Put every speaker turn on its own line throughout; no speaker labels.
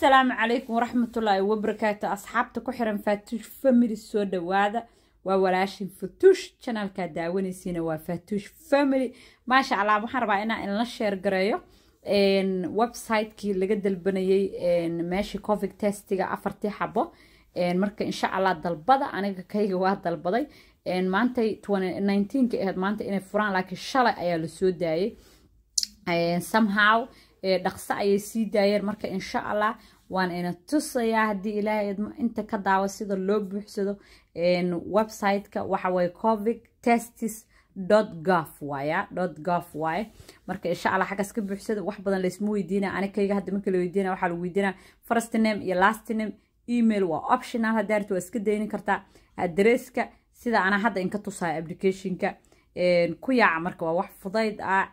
asalaamu calaykum waraxmatullaahi wabarakaatu asxaabta ku xiran faatuush family soo dhawaada waa walaashin fatuush janaalkaa daawanaysiina waa faatuush family maasha allah waxaan rabaa inaan inla sheer gareeyo websitekii laga dalbanayey meeshii covid testiga afartii xabo marka insha allah dalbada aniga kayga waa dalbaday maantay ahayd maanta inay furaan laakiin shalay ayaa la soo daayay somehow dhaqso ayay sii daayeen marka insha allah waan ina tusayaa haddii ilaahay idmo inta ka daawo sida loo buuxsado websiteka waxaway covid testis gov waay marka insha alla xaggaas ka buuxsada wax badan laysma weydiina anikayga hadda marka la weydiina waxaa lagu weydiinaa firstname iyo lastname email waa optional haddii arti waa iska daynin kartaa adresska sida anaa hadda inka tusayo applicationka ku yaaca marka waa wax fudayd ah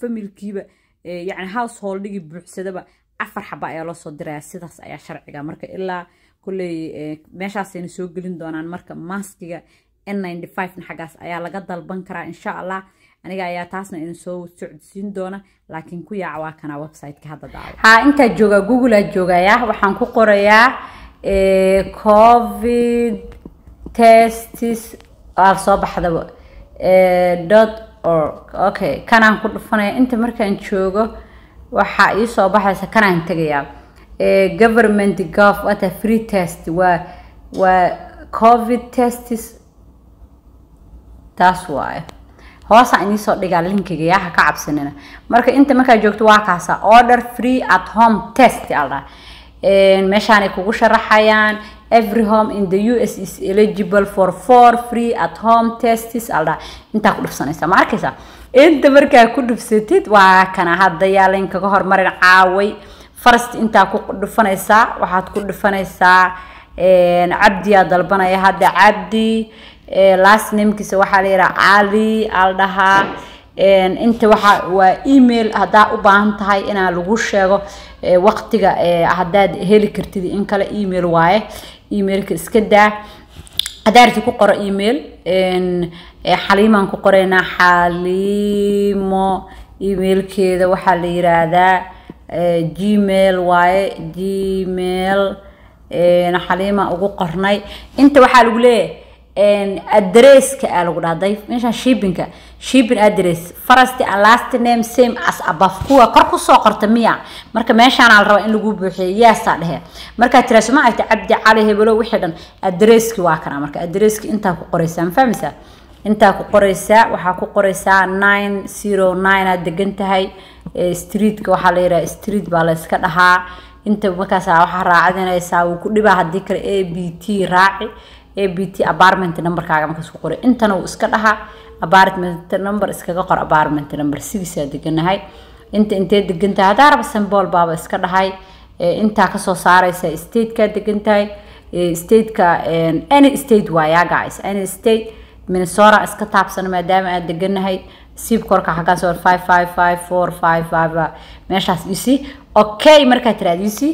familkiiba Eh, yani householdgii buuxsadaba afar xaba ayaa loo soo diraya sidaas ayaa sharciga marka ilaa kuley eh, meeshaasayna soo gelin doonaan marka maskiga n na xaggaas ayaa laga dalban karaa insha allah aniga ayaa taasna idin soo socodsiin doona laakiin ku yaaca waa kana websiteka hadda daawa ha intaa jooga google aa joogaya waxaan ku qorayaa eh, covid testis aa soo baxdaba dot okay kanaan ku dhufanaya inta markaan joogo waxaa ii soo baxaysa kanaan tegayaa eh, government gof wata free test waa waa covid testis taas waayo hoosaan idin soo dhigaa linkiga yaa ha ka cabsanina marka inta markaa joogto waa kaasa order free at home test yaa la dhahaa eh, meeshaanay kugu sharaxayaan every home in the us is eligible for four free at home testis aldha intaa ku dhufsanaysa ma arkaysaa inta markaa ku dhufsatid waa kana hadayaala kaga hormarin caaway farst intaa ku dhufanaysaa waxaad ku dhufanaysaa cabdiyaa dalbanaya hadda cabdi last namkiisa waxaa la yidhaha cali aldhahaa inta waxa waa email haddaa u baahan tahay inaa lagu sheego waqtiga haddaad heli kartid in kale email waaye emailka iska daa hadaarti ku qoro email xaliimaan ku qoraynaa xaliimo emailkeeda waxaa la yiraahdaa gmail waaye gmail xaliima ugu qornay inta waxaa lagu leeyahay adresska aa lagu dhaha dayf meeshaan shippinka shipping address and last name same as above kuwa kor kusoo qorta miya marka meeshaana la rabaa in lagu buuxiyo yaasaa dhehe markaad tiraa suma aragta cabdi cali hebelow wixii dhan adresski waa kana marka adresski intaa ku qoraysaa ma fahmaysaa intaa ku qoraysaa waxaa ku qoraysaa nine zero nine aad degan tahay streetka waxaa la yidhaha street baa la dhahaa inta markaas waxaa raacdinaysaa wuu ku dhibaa haddii kale a b t raaci a b t apartment numberkaaga markaas ku qoray intana uu iska dhahaa apartment number iskaga qor apartment number sidiisaa deganahay inta intee degantahay haddaa raba sambool baaba iska dhahay intaa kasoo saaraysa statekaa degantahay stateka any state waayaa gacays any state minnesota iska taabsano maadaama aan deganahay siib korka xaggaa five five five four five five meeshaas isi okay markaa tiraad isi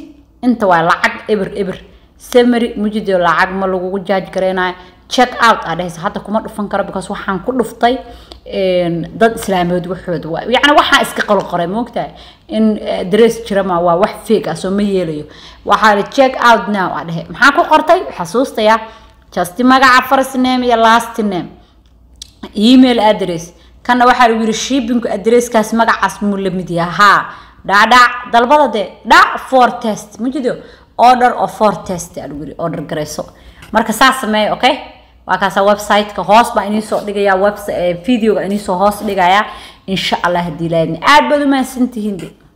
inta waa lacag eber eber samary mujido lacag ma lagugu jaaj gareynayo check out aa dhahaysa hadda kuma dhufan karo because waxaan ku dhuftay dad islaameed waxooda waa yacni waxaan iska qalqoray moogtahay in eh, dress jira waa wax fake ah ma yeelayo waxaa la check out now aa dhahe maxaan ku qortay xasuustayaa just magaca first name iyo last name email address kana waxaa lagu yiri shippingku addresskaas magacaas muu la yahaa haa dalbada dee dhac for test mujido order of four test aan guri order garayso marka saa sameeya okay waa kaasa website hoos baa inii soo dhigaya webs videoga inii soo hoos dhigaya insha allah haddii laadni aad baad u mahadsantihiin